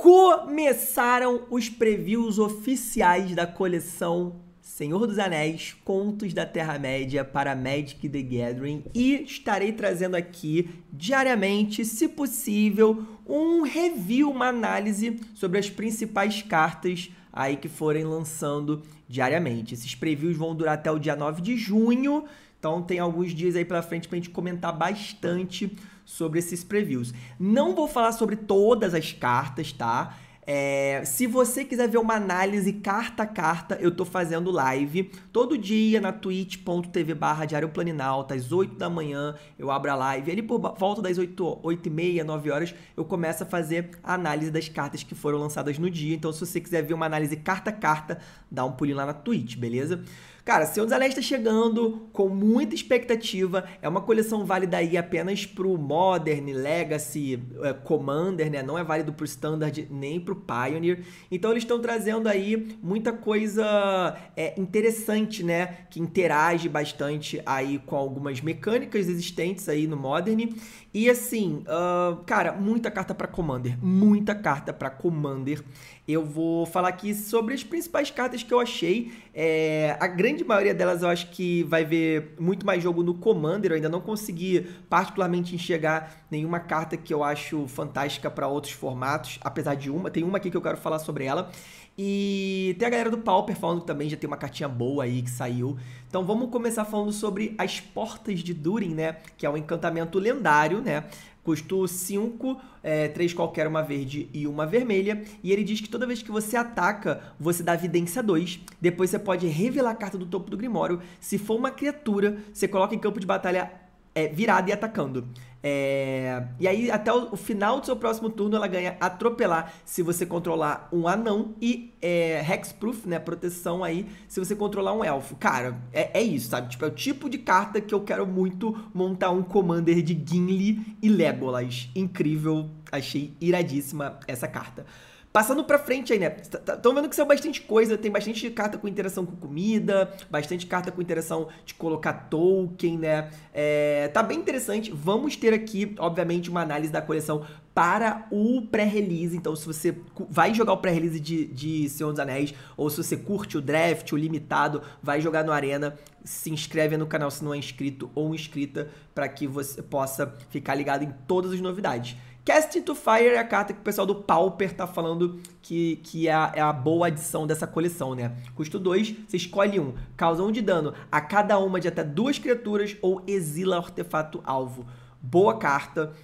começaram os previews oficiais da coleção Senhor dos Anéis, Contos da Terra-média para Magic the Gathering e estarei trazendo aqui diariamente, se possível, um review, uma análise sobre as principais cartas aí que forem lançando diariamente. Esses previews vão durar até o dia 9 de junho então tem alguns dias aí pela frente para a gente comentar bastante sobre esses previews. Não vou falar sobre todas as cartas, tá? É, se você quiser ver uma análise carta a carta, eu tô fazendo live todo dia na twitch.tv barra Diário Planinalta, às 8 da manhã eu abro a live. Ali por volta das 8, 8 e meia, 9 horas, eu começo a fazer a análise das cartas que foram lançadas no dia. Então se você quiser ver uma análise carta a carta, dá um pulinho lá na Twitch, beleza? Cara, Senhor dos Anéis está chegando com muita expectativa. É uma coleção válida aí apenas pro Modern, Legacy, é, Commander, né? Não é válido pro Standard nem pro Pioneer. Então eles estão trazendo aí muita coisa é, interessante, né? Que interage bastante aí com algumas mecânicas existentes aí no Modern. E assim, uh, cara, muita carta para Commander, muita carta para Commander. Eu vou falar aqui sobre as principais cartas que eu achei. É, a grande grande maioria delas eu acho que vai ver muito mais jogo no Commander. Eu ainda não consegui particularmente enxergar nenhuma carta que eu acho fantástica para outros formatos, apesar de uma. Tem uma aqui que eu quero falar sobre ela. E tem a galera do Pauper falando que também já tem uma cartinha boa aí que saiu. Então vamos começar falando sobre as Portas de Durin, né? Que é um encantamento lendário, né? Custou 5, é, 3 qualquer, uma verde e uma vermelha. E ele diz que toda vez que você ataca, você dá vidência 2. Depois você pode revelar a carta do topo do Grimório. Se for uma criatura, você coloca em campo de batalha é, virada e atacando. É... E aí, até o, final do seu próximo turno, ela ganha atropelar se você controlar um anão e é, hexproof, né? Proteção aí, se você controlar um elfo. Cara, é, é, isso, sabe? Tipo, é o tipo de carta que eu quero muito montar um commander de Gimli e Legolas. Incrível, achei iradíssima essa carta. Passando para frente aí, né? Estão tá, tá, vendo que saiu bastante coisa, tem bastante carta com interação com comida, bastante carta com interação de colocar token, né? É, tá bem interessante. Vamos ter aqui, obviamente, uma análise da coleção para o pré-release. Então, se você vai jogar o pré-release de, de Senhor dos Anéis, ou se você curte o draft, o limitado, vai jogar no Arena, se inscreve no canal se não é inscrito ou inscrita, para que você possa ficar ligado em todas as novidades. Cast to Fire é a carta que o pessoal do Pauper tá falando que, que é, a, é a boa adição dessa coleção, né? Custo 2, você escolhe um, causa 1 um de dano a cada uma de até duas criaturas ou exila artefato alvo. Boa carta.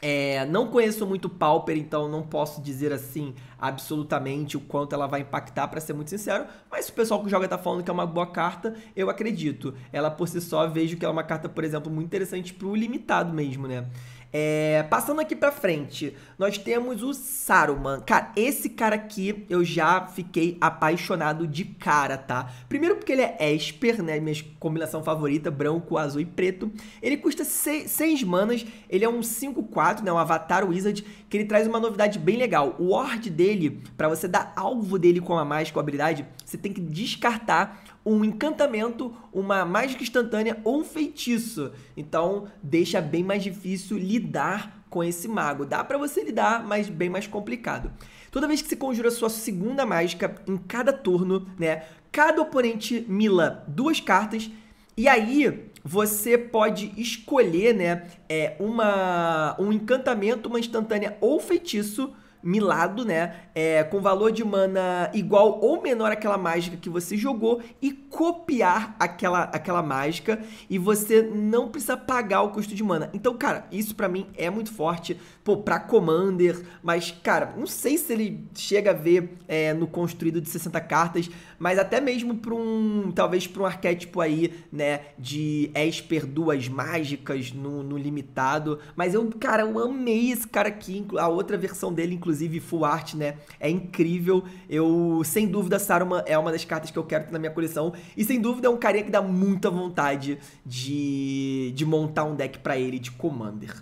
É, não conheço muito Pauper, então não posso dizer assim absolutamente o quanto ela vai impactar, para ser muito sincero. Mas se o pessoal que joga tá falando que é uma boa carta, eu acredito. Ela por si só vejo que é uma carta, por exemplo, muito interessante pro limitado mesmo, né? É, passando aqui pra frente, nós temos o Saruman. Cara, esse cara aqui eu já fiquei apaixonado de cara, tá? Primeiro porque ele é Esper, né? Minha combinação favorita, branco, azul e preto. Ele custa 6 manas, ele é um 5-4, né? Um Avatar Wizard, que ele traz uma novidade bem legal. O Ward dele, para você dar alvo dele com a mais, com a habilidade, você tem que descartar um encantamento, uma mágica instantânea ou um feitiço. Então, deixa bem mais difícil lidar com esse mago. Dá para você lidar, mas bem mais complicado. Toda vez que você conjura sua segunda mágica em cada turno, né? Cada oponente mila duas cartas e aí você pode escolher, né, é, uma, um encantamento, uma instantânea ou feitiço milado, né? É, com valor de mana igual ou menor àquela mágica que você jogou e copiar aquela, aquela mágica e você não precisa pagar o custo de mana. Então, cara, isso para mim é muito forte, pô, pra Commander, mas, cara, não sei se ele chega a ver é, no construído de 60 cartas, mas até mesmo pra um, talvez pra um arquétipo aí, né, de Esper duas mágicas no, no limitado, mas eu, cara, eu amei esse cara aqui, a outra versão dele, inclusive, inclusive full art, né? É incrível. Eu, sem dúvida, Saruman é uma das cartas que eu quero ter na minha coleção. E sem dúvida é um carinha que dá muita vontade de, de montar um deck para ele de Commander.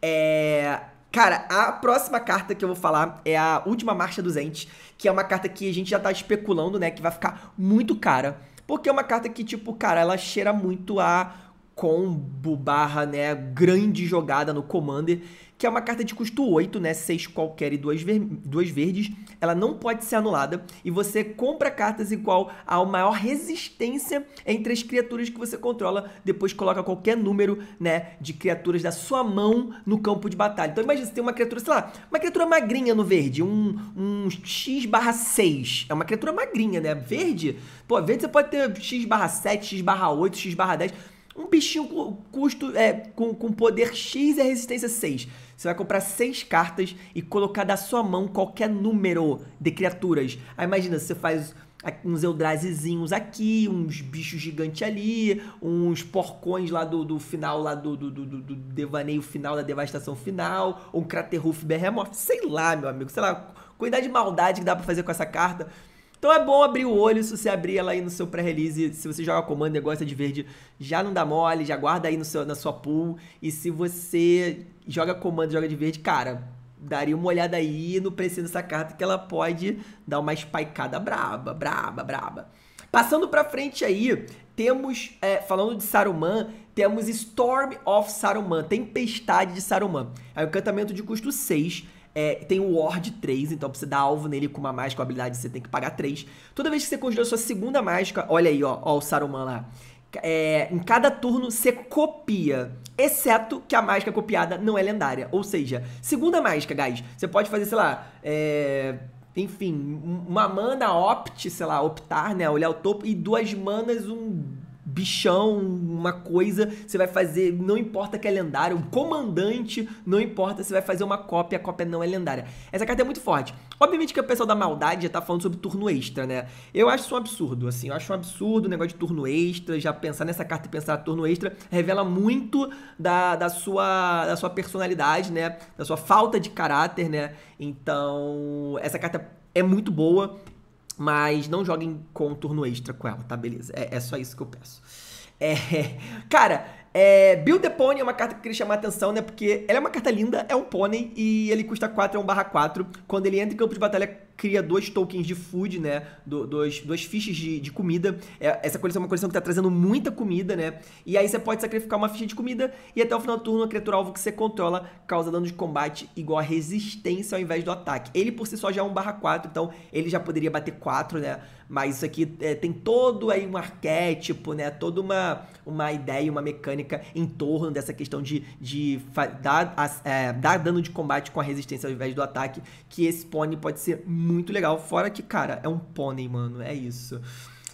É, Cara, a próxima carta que eu vou falar é a Última Marcha dos Entes, que é uma carta que a gente já tá especulando, né, que vai ficar muito cara. Porque é uma carta que, tipo, cara, ela cheira muito a combo barra, né, grande jogada no Commander, que é uma carta de custo 8, né, 6 qualquer e duas, ver duas verdes, ela não pode ser anulada, e você compra cartas igual a maior resistência entre as criaturas que você controla, depois coloca qualquer número, né, de criaturas da sua mão no campo de batalha. Então imagina, você tem uma criatura, sei lá, uma criatura magrinha no verde, um, um X barra 6, é uma criatura magrinha, né, verde, pô, verde você pode ter X barra 7, X barra 8, X barra 10 um bichinho com custo é, com, com poder X e é resistência 6. Você vai comprar 6 cartas e colocar da sua mão qualquer número de criaturas. Aí imagina, você faz uns Eldrazizinhos aqui, uns bichos gigantes ali, uns porcões lá do, do final, lá do, do, do, do devaneio final, da devastação final, um Craterhoof remoto, sei lá, meu amigo, sei lá, quantidade de maldade que dá para fazer com essa carta. Então é bom abrir o olho, se você abrir ela aí no seu pré-release, se você joga comando e gosta de verde, já não dá mole, já guarda aí no seu, na sua pool. E se você joga comando joga de verde, cara, daria uma olhada aí no preço dessa carta que ela pode dar uma spikeada braba, braba, braba. Passando pra frente aí, temos, é, falando de Saruman, temos Storm of Saruman, Tempestade de Saruman. É um encantamento de custo 6, é, tem o Ward 3, então pra você dar alvo nele com uma mágica ou habilidade, você tem que pagar 3. Toda vez que você conjura sua segunda mágica, olha aí, ó, ó o Saruman lá. É, em cada turno você copia, exceto que a mágica copiada não é lendária. Ou seja, segunda mágica, guys, você pode fazer, sei lá, é, enfim, uma mana opt, sei lá, optar, né, olhar o topo, e duas manas, um bichão, uma coisa, você vai fazer, não importa que é lendário, um comandante, não importa, você vai fazer uma cópia, a cópia não é lendária. Essa carta é muito forte. Obviamente que o pessoal da maldade já tá falando sobre turno extra, né? Eu acho isso um absurdo, assim, eu acho um absurdo o negócio de turno extra, já pensar nessa carta e pensar turno extra revela muito da, da, sua, da sua personalidade, né? Da sua falta de caráter, né? Então, essa carta é muito boa. Mas não joguem contorno extra com ela, tá? Beleza. É, é só isso que eu peço. É, cara, é, Build the Pony é uma carta que eu queria chamar a atenção, né? Porque ela é uma carta linda, é um pônei e ele custa 4, é um barra 4. Quando ele entra em campo de batalha cria dois tokens de food, né? Do, dois, dois fichas de, de comida. É, essa coleção é uma coleção que está trazendo muita comida, né? E aí você pode sacrificar uma ficha de comida e até o final do turno, a criatura alvo que você controla causa dano de combate igual a resistência ao invés do ataque. Ele por si só já é 1 barra 4, então ele já poderia bater 4, né? Mas isso aqui é, tem todo aí um arquétipo, né? Toda uma, uma ideia, uma mecânica em torno dessa questão de, de dar, é, dar dano de combate com a resistência ao invés do ataque, que esse pônei pode ser muito muito legal. Fora que, cara, é um pônei, mano. É isso.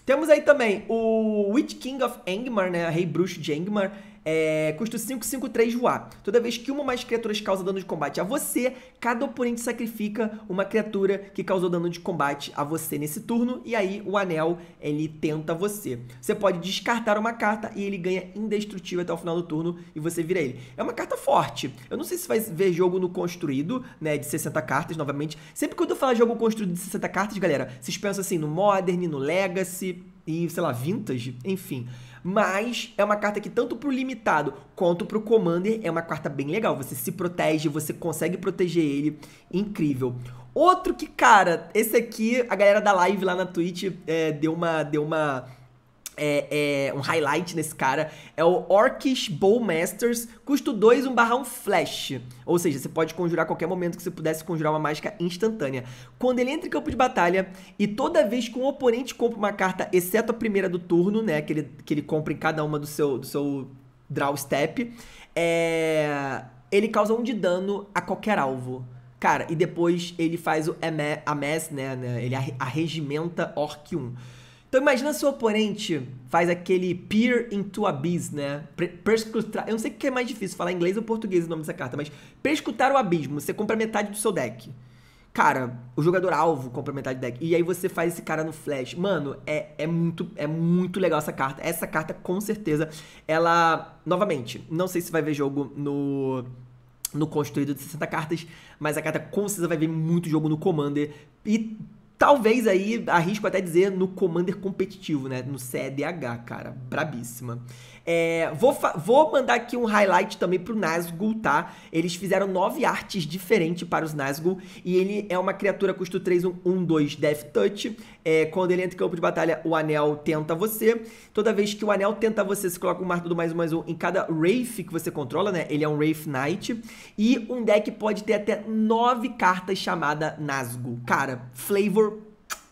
Temos aí também o Witch King of Angmar, né? Rei Bruxo de Angmar. É, custo 5, 5, 3 voar. Toda vez que uma ou mais criaturas causa dano de combate a você, cada oponente sacrifica uma criatura que causou dano de combate a você nesse turno, e aí o anel, ele tenta você. Você pode descartar uma carta e ele ganha indestrutível até o final do turno e você vira ele. É uma carta forte. Eu não sei se vai ver jogo no construído, né, de 60 cartas, novamente. Sempre que eu falo jogo construído de 60 cartas, galera, vocês pensam assim, no Modern, no Legacy e, sei lá, vintage, enfim. Mas é uma carta que tanto pro limitado quanto pro commander é uma carta bem legal. Você se protege, você consegue proteger ele. Incrível. Outro que, cara, esse aqui, a galera da live lá na Twitch é, deu uma. Deu uma é, é, um highlight nesse cara é o Orcish Bowmasters, custo 2, 1 barra 1 flash. Ou seja, você pode conjurar a qualquer momento que você pudesse conjurar uma mágica instantânea. Quando ele entra em campo de batalha e toda vez que um oponente compra uma carta, exceto a primeira do turno, né, que ele, que ele compra em cada uma do seu, do seu draw step, é... ele causa 1 um de dano a qualquer alvo. Cara, e depois ele faz o Ames, né, né ele arregimenta Orc 1. Então imagina se o oponente faz aquele peer into abyss, né? Perscrutar. Eu não sei o que é mais difícil, falar inglês ou português o nome dessa carta, mas perscrutar o abismo. Você compra metade do seu deck. Cara, o jogador alvo compra metade do deck. E aí você faz esse cara no flash. Mano, é, é, muito, é muito legal essa carta. Essa carta, com certeza, ela. Novamente, não sei se vai ver jogo no no construído de 60 cartas, mas a carta com certeza vai ver muito jogo no Commander e Talvez aí, arrisco até dizer, no Commander competitivo, né? No CEDH, cara. Brabíssima. É, vou, vou mandar aqui um highlight também pro Nazgul tá? Eles fizeram nove artes diferentes para os Nazgul E ele é uma criatura custo 3, 1, 1 2, Death Touch. É, quando ele entra em campo de batalha, o anel tenta você. Toda vez que o anel tenta você, você coloca um martelo mais um mais um em cada Wraith que você controla, né? Ele é um Wraith Knight. E um deck pode ter até nove cartas chamada Nazgul Cara, flavor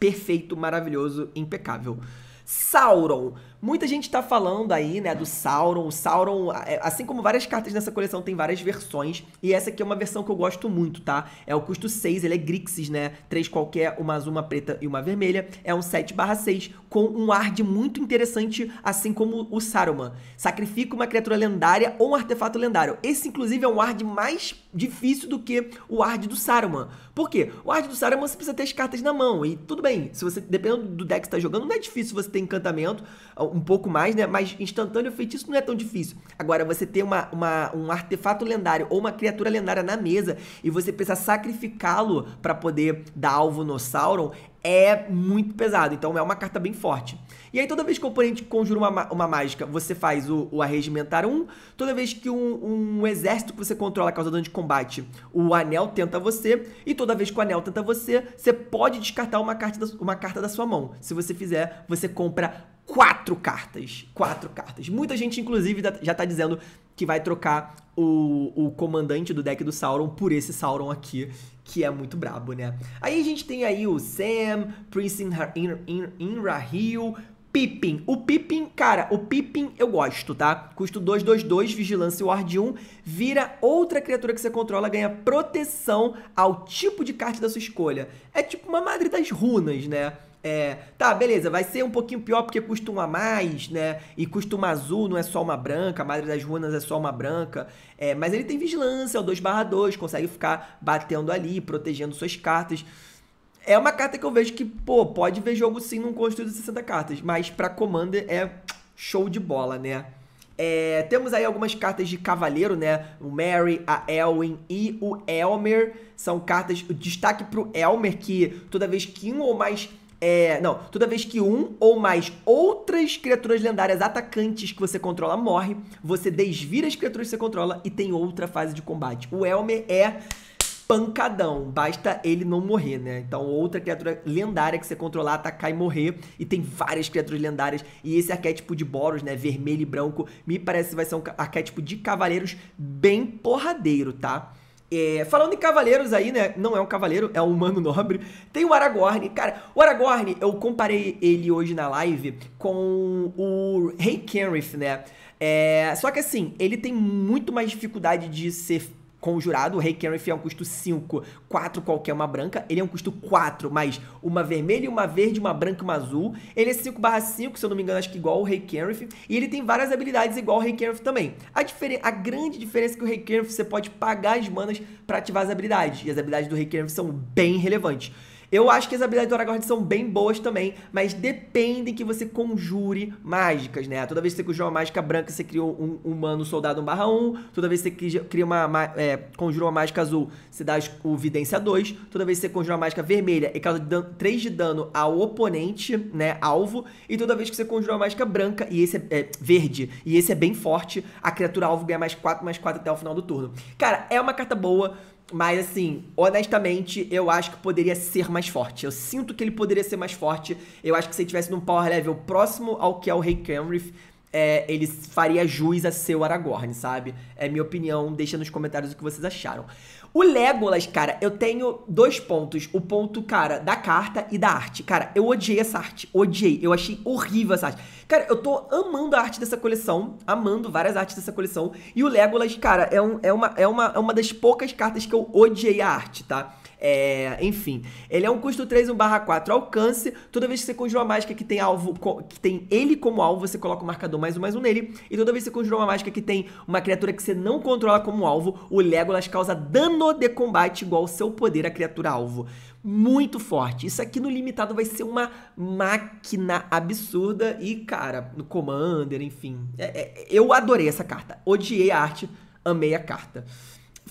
perfeito, maravilhoso, impecável. Sauron. Muita gente tá falando aí, né, do Sauron. O Sauron, é, assim como várias cartas nessa coleção, tem várias versões. E essa aqui é uma versão que eu gosto muito, tá? É o custo 6, ele é Grixis, né? Três qualquer, uma azul, uma preta e uma vermelha. É um 7 6, com um ard muito interessante, assim como o Saruman. Sacrifica uma criatura lendária ou um artefato lendário. Esse, inclusive, é um ard mais difícil do que o ard do Saruman. Por quê? O ard do Saruman você precisa ter as cartas na mão. E tudo bem, se você, dependendo do deck que você tá jogando, não é difícil você ter encantamento, um pouco mais, né? Mas instantâneo feitiço não é tão difícil. Agora, você ter uma, uma um artefato lendário ou uma criatura lendária na mesa e você precisa sacrificá-lo para poder dar alvo no Sauron é muito pesado, então é uma carta bem forte. E aí toda vez que o oponente conjura uma, uma mágica, você faz o, o arregimentar 1. Toda vez que um, um, exército que você controla causa dano de combate, o anel tenta você. E toda vez que o anel tenta você, você pode descartar uma carta da, uma carta da sua mão. Se você fizer, você compra quatro cartas. Quatro cartas. Muita gente, inclusive, tá, já tá dizendo que vai trocar o, o comandante do deck do Sauron por esse Sauron aqui, que é muito brabo, né? Aí a gente tem aí o Sam, Prince Inrahil, In, In, In Pippin. O Pippin, cara, o Pippin eu gosto, tá? Custo 2, 2, 2, Vigilância e Ward 1. Vira outra criatura que você controla, ganha proteção ao tipo de carta da sua escolha. É tipo uma Madre das Runas, né? É, tá, beleza, vai ser um pouquinho pior porque custa uma mais, né? E custa uma azul, não é só uma branca, a Madre das Runas é só uma branca. É, mas ele tem vigilância, é o 2/2, consegue ficar batendo ali, protegendo suas cartas. É uma carta que eu vejo que, pô, pode ver jogo sim num construído de 60 cartas, mas pra Commander é show de bola, né? É, temos aí algumas cartas de cavaleiro, né? O Mary, a Elwin e o Elmer. São cartas. destaque pro Elmer, que toda vez que um ou mais é, não, toda vez que um ou mais outras criaturas lendárias atacantes que você controla morre, você desvira as criaturas que você controla e tem outra fase de combate. O Elmer é pancadão, basta ele não morrer, né? Então, outra criatura lendária que você controlar, atacar e morrer, e tem várias criaturas lendárias, e esse arquétipo de Boros, né, vermelho e branco, me parece que vai ser um arquétipo de cavaleiros bem porradeiro, tá? É, falando em cavaleiros aí, né? Não é um cavaleiro, é um humano nobre. Tem o Aragorn. Cara, o Aragorn, eu comparei ele hoje na live com o Rei Kenrith, né? É, só que assim, ele tem muito mais dificuldade de ser conjurado, o Rei Kenrith é um custo 5, 4 qualquer uma branca, ele é um custo 4, mais uma vermelha, uma verde, uma branca e uma azul. Ele é 5 barra 5, se eu não me engano, acho que igual o Rei Kenrith, e ele tem várias habilidades igual o Rei Kenrith também. A, a grande diferença é que o Rei Kenrith você pode pagar as manas para ativar as habilidades, e as habilidades do Rei Kenrith são bem relevantes. Eu acho que as habilidades do Aragorn são bem boas também, mas dependem que você conjure mágicas, né? Toda vez que você conjura uma mágica branca, você cria um humano soldado 1/1. Toda vez que você cria uma, é, conjura uma mágica azul, você dá o Vidência 2. Toda vez que você conjura uma mágica vermelha, e é causa 3 de dano ao oponente, né? Alvo. E toda vez que você conjura uma mágica branca, e esse é, é verde, e esse é bem forte, a criatura alvo ganha mais 4, mais 4 até o final do turno. Cara, é uma carta boa mas assim, honestamente, eu acho que poderia ser mais forte. Eu sinto que ele poderia ser mais forte. Eu acho que se ele tivesse num power level próximo ao que é o Rei Kenrith, é, ele faria jus a seu Aragorn, sabe? É minha opinião, deixa nos comentários o que vocês acharam. O Legolas, cara, eu tenho dois pontos. O ponto, cara, da carta e da arte. Cara, eu odiei essa arte. Odiei. Eu achei horrível essa arte. Cara, eu tô amando a arte dessa coleção. Amando várias artes dessa coleção. E o Legolas, cara, é, um, é, uma, é, uma, é uma das poucas cartas que eu odiei a arte, tá? É, enfim, ele é um custo 3, 1 barra 4 alcance. Toda vez que você conjura uma mágica que tem alvo, que tem ele como alvo, você coloca o marcador mais um mais um nele. E toda vez que você conjura uma mágica que tem uma criatura que você não controla como alvo, o Legolas causa dano de combate igual ao seu poder à criatura alvo. Muito forte. Isso aqui no limitado vai ser uma máquina absurda. E, cara, no Commander, enfim. É, é, eu adorei essa carta. Odiei a arte, amei a carta.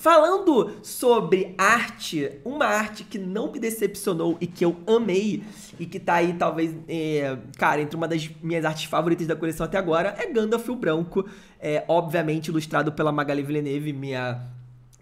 Falando sobre arte, uma arte que não me decepcionou e que eu amei, e que tá aí, talvez, é, cara, entre uma das minhas artes favoritas da coleção até agora, é Gandalf o Branco, é, obviamente ilustrado pela Magali Villeneuve, minha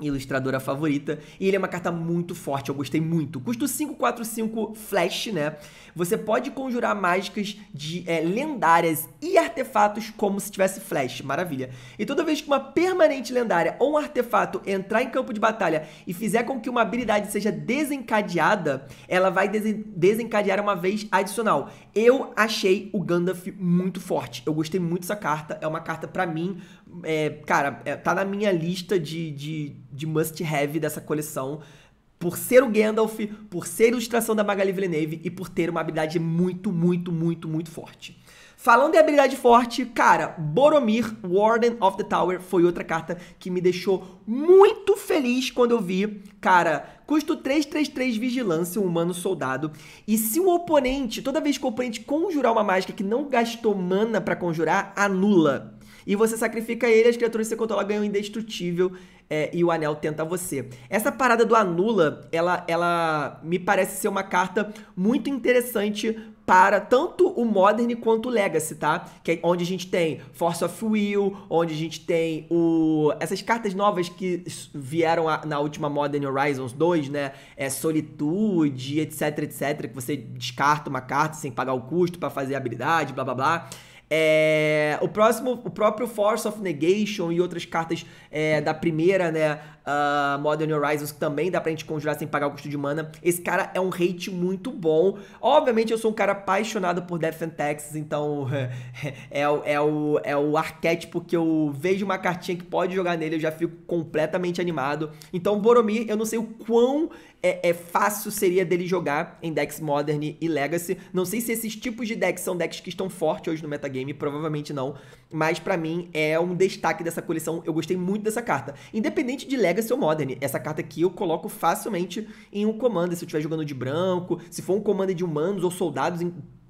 ilustradora favorita, e ele é uma carta muito forte, eu gostei muito. Custo 545 Flash, né? Você pode conjurar mágicas de é, lendárias e artefatos como se tivesse Flash, maravilha. E toda vez que uma permanente lendária ou um artefato entrar em campo de batalha e fizer com que uma habilidade seja desencadeada, ela vai desen desencadear uma vez adicional. Eu achei o Gandalf muito forte, eu gostei muito dessa carta, é uma carta para mim é, cara, é, tá na minha lista de, de, de must-have dessa coleção. Por ser o Gandalf, por ser ilustração da Magali Villeneuve e por ter uma habilidade muito, muito, muito, muito forte. Falando em habilidade forte, cara, Boromir, Warden of the Tower, foi outra carta que me deixou muito feliz quando eu vi. Cara, custo 333 vigilância, um humano soldado. E se o oponente, toda vez que o oponente conjurar uma mágica que não gastou mana para conjurar, anula e você sacrifica ele, as criaturas que você controla ganham indestrutível é, e o anel tenta você. Essa parada do anula, ela, ela me parece ser uma carta muito interessante para tanto o Modern quanto o Legacy, tá? Que é onde a gente tem Force of Will, onde a gente tem o essas cartas novas que vieram a, na última Modern Horizons 2, né? É Solitude, etc, etc, que você descarta uma carta sem pagar o custo para fazer a habilidade, blá blá blá. É, o próximo, o próprio Force of Negation e outras cartas é, da primeira, né? uh, Modern Horizons, que também dá pra gente conjurar sem pagar o custo de mana. Esse cara é um hate muito bom. Obviamente eu sou um cara apaixonado por Death and Taxes, então é, é, o, é, o, é o arquétipo que eu vejo uma cartinha que pode jogar nele, eu já fico completamente animado. Então Boromir, eu não sei o quão é, é, fácil seria dele jogar em decks Modern e Legacy. Não sei se esses tipos de decks são decks que estão fortes hoje no metagame, provavelmente não mas para mim é um destaque dessa coleção. Eu gostei muito dessa carta. Independente de Legacy ou Modern, essa carta aqui eu coloco facilmente em um comando. Se eu estiver jogando de branco, se for um comando de humanos ou soldados,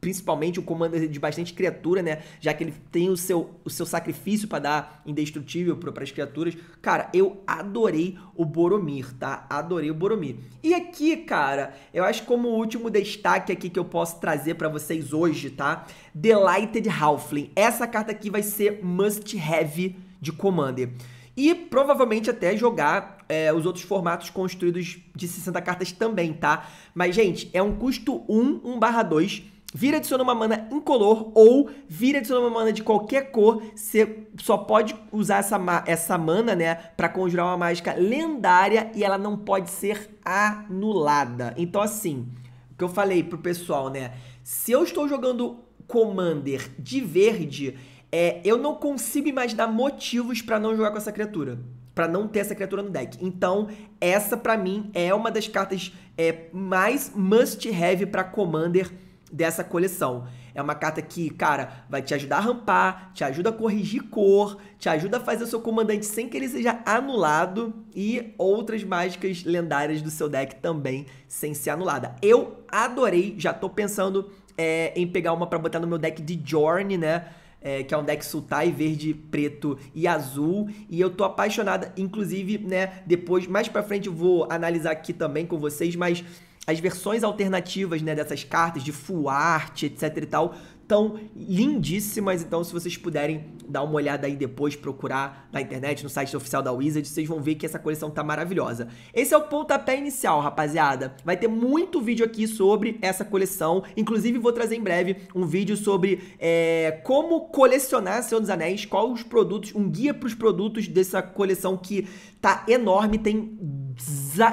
principalmente o comando de bastante criatura, né? Já que ele tem o seu, o seu sacrifício para dar indestrutível para as criaturas. Cara, eu adorei o Boromir, tá? Adorei o Boromir. E aqui, cara, eu acho como último destaque aqui que eu posso trazer para vocês hoje, tá? Delighted Halfling. Essa carta aqui vai ser must have de Commander. E provavelmente até jogar é, os outros formatos construídos de 60 cartas também, tá? Mas, gente, é um custo 1, 1 barra 2 Vira adiciona uma mana incolor ou vira adiciona uma mana de qualquer cor. Você só pode usar essa, ma essa mana, né, para conjurar uma mágica lendária e ela não pode ser anulada. Então, assim, o que eu falei pro pessoal, né? Se eu estou jogando Commander de verde, é, eu não consigo imaginar motivos para não jogar com essa criatura para não ter essa criatura no deck. Então, essa para mim é uma das cartas é, mais must have para Commander dessa coleção. É uma carta que, cara, vai te ajudar a rampar, te ajuda a corrigir cor, te ajuda a fazer o seu comandante sem que ele seja anulado e outras mágicas lendárias do seu deck também sem ser anulada. Eu adorei, já tô pensando é, em pegar uma para botar no meu deck de Jorn né? É, que é um deck Sultai verde, preto e azul. E eu tô apaixonada, inclusive, né? Depois, mais pra frente, eu vou analisar aqui também com vocês, mas as versões alternativas né, dessas cartas de full art, etc e tal, estão lindíssimas. Então, se vocês puderem dar uma olhada aí depois, procurar na internet, no site oficial da Wizard, vocês vão ver que essa coleção tá maravilhosa. Esse é o pontapé inicial, rapaziada. Vai ter muito vídeo aqui sobre essa coleção. Inclusive, vou trazer em breve um vídeo sobre é, como colecionar Senhor dos Anéis, quais os produtos, um guia para os produtos dessa coleção que tá enorme, tem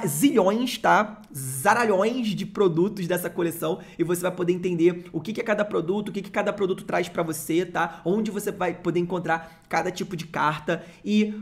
zilhões, tá? Zaralhões de produtos dessa coleção e você vai poder entender o que, que é cada produto, o que, que cada produto traz para você, tá? Onde você vai poder encontrar cada tipo de carta e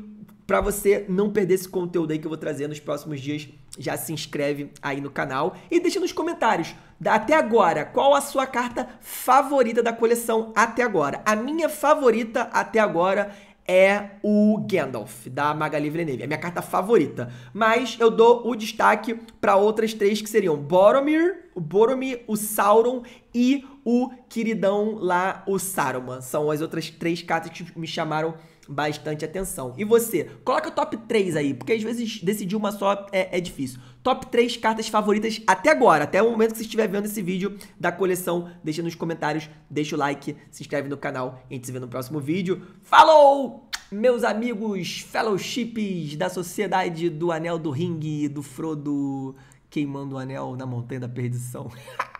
para você não perder esse conteúdo aí que eu vou trazer nos próximos dias, já se inscreve aí no canal e deixa nos comentários até agora qual a sua carta favorita da coleção até agora. A minha favorita até agora é o Gandalf, da Magali Villeneuve. É minha carta favorita. Mas eu dou o destaque para outras três que seriam Boromir, o Boromir, o Sauron e o queridão lá, o Saruman. São as outras três cartas que me chamaram bastante atenção. E você, coloca o top 3 aí, porque às vezes decidir uma só é, é difícil. Top 3 cartas favoritas até agora, até o momento que você estiver vendo esse vídeo da coleção. Deixa nos comentários, deixa o like, se inscreve no canal. A gente se vê no próximo vídeo. Falou! Meus amigos, fellowships da Sociedade do Anel do Ringue, do Frodo queimando o anel na Montanha da Perdição.